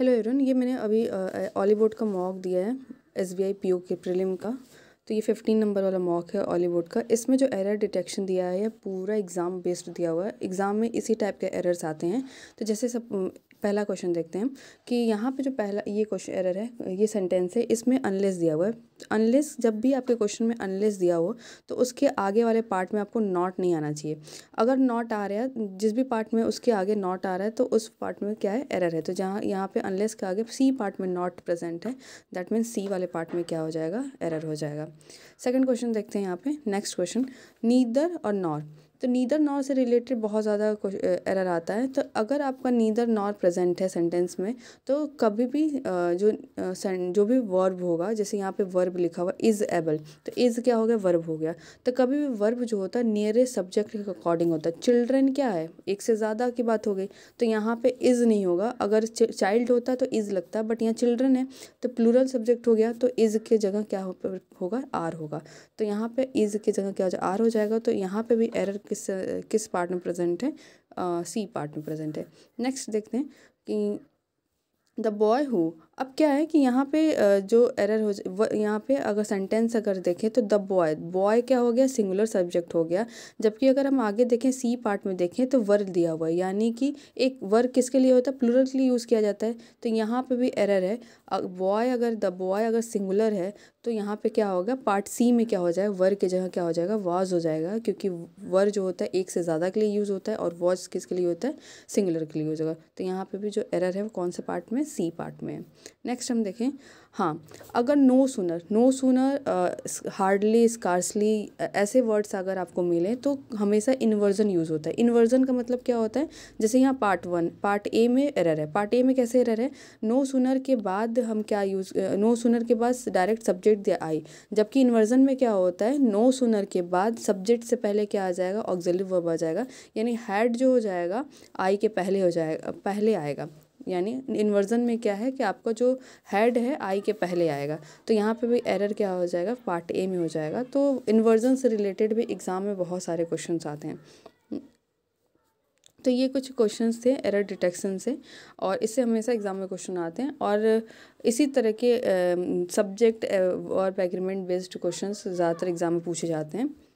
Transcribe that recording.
hello एरन ये मैंने अभी ऑलीवुड का मॉक दिया है S B I P O के प्रिलिम का तो ये फिफ्टीन नंबर वाला मॉक है ऑलीवुड का इसमें जो एरर डिटेक्शन दिया है पूरा एग्ज़ाम बेस्ड दिया हुआ है एग्ज़ाम में इसी टाइप के एरर्स आते हैं तो जैसे सब पहला क्वेश्चन देखते हैं कि यहाँ पे जो पहला ये क्वेश्चन एरर है ये सेंटेंस है इसमें अनलेस दिया हुआ है अनलेस जब भी आपके क्वेश्चन में अनलेस दिया हो तो उसके आगे वाले पार्ट में आपको नॉट नहीं आना चाहिए अगर नॉट आ रहा है जिस भी पार्ट में उसके आगे नॉट आ रहा है तो उस पार्ट में क्या है एरर है तो जहाँ यहाँ पर अनलेस के आगे सी पार्ट में नॉट प्रजेंट है दैट मीन्स सी वाले पार्ट में क्या हो जाएगा एरर हो जाएगा सेकेंड क्वेश्चन देखते हैं यहाँ पर नेक्स्ट क्वेश्चन नीदर और नॉट तो नीदर नॉर से रिलेटेड बहुत ज़्यादा एरर आता है तो अगर आपका नीदर नॉर प्रेजेंट है सेंटेंस में तो कभी भी जो जो भी वर्ब होगा जैसे यहाँ पे वर्ब लिखा हुआ इज़ एबल तो इज़ क्या हो गया वर्ब हो गया तो कभी भी वर्ब जो होता है नियरेस्ट सब्जेक्ट के अकॉर्डिंग होता है चिल्ड्रन क्या है एक से ज़्यादा की बात हो गई तो यहाँ पर इज़ नहीं होगा अगर चाइल्ड होता तो इज़ लगता बट यहाँ चिल्ड्रन है तो प्लूरल सब्जेक्ट हो गया तो इज़ के जगह क्या होगा आर होगा तो यहाँ पर इज़ की जगह क्या आर हो जाएगा तो यहाँ पर भी एरर किस किस पार्ट में प्रेजेंट है सी पार्ट में प्रेजेंट है नेक्स्ट देखते हैं कि द बॉय हु अब क्या है कि यहाँ पे जो एरर हो जाए यहाँ पे अगर सेंटेंस अगर देखें तो द बॉय बॉय क्या हो गया सिंगुलर सब्जेक्ट हो गया जबकि अगर हम आगे देखें सी पार्ट में देखें तो वर्ग दिया हुआ है यानी कि एक वर्ग किसके लिए होता है प्लूरल के लिए यूज़ किया जाता है तो यहाँ पे भी एरर है बॉय अगर द बॉय अगर सिंगुलर है तो यहाँ पर क्या होगा पार्ट सी में क्या हो जाए वर्ग की जगह क्या हो जाएगा वॉज़ हो जाएगा क्योंकि वर्ग जो होता है एक से ज़्यादा के लिए यूज़ होता है और वॉज किसके लिए होता है सिंगुलर के लिए यूज़ होगा तो यहाँ पर भी जो एरर है वो कौन से पार्ट में सी पार्ट में है नेक्स्ट हम देखें हाँ अगर no sooner no sooner hardly scarcely ऐसे वर्ड्स अगर आपको मिले तो हमेशा इन्वर्जन यूज़ होता है इन्वर्जन का मतलब क्या होता है जैसे यहाँ पार्ट वन पार्ट ए में एरर है पार्ट ए में कैसे एरर है नो सुनर के बाद हम क्या यूज़ नो सुनर के बाद डायरेक्ट सब्जेक्ट दे आई जबकि इन्वर्जन में क्या होता है नो सुनर के बाद सब्जेक्ट से पहले क्या आ जाएगा ऑक्जिलिव वर्ब आ जाएगा यानी हैड जो हो जाएगा आई के पहले हो जाएगा पहले आएगा यानी इन्वर्जन में क्या है कि आपका जो हेड है आई के पहले आएगा तो यहाँ पे भी एरर क्या हो जाएगा पार्ट ए में हो जाएगा तो इन्वर्जन से रिलेटेड भी एग्ज़ाम में बहुत सारे क्वेश्चन आते हैं तो ये कुछ क्वेश्चंस थे एरर डिटेक्शन से और इससे हमेशा एग्ज़ाम में क्वेश्चन आते हैं और इसी तरह के सब्जेक्ट और एग्रीमेंट बेस्ड क्वेश्चन ज़्यादातर एग्ज़ाम में पूछे जाते हैं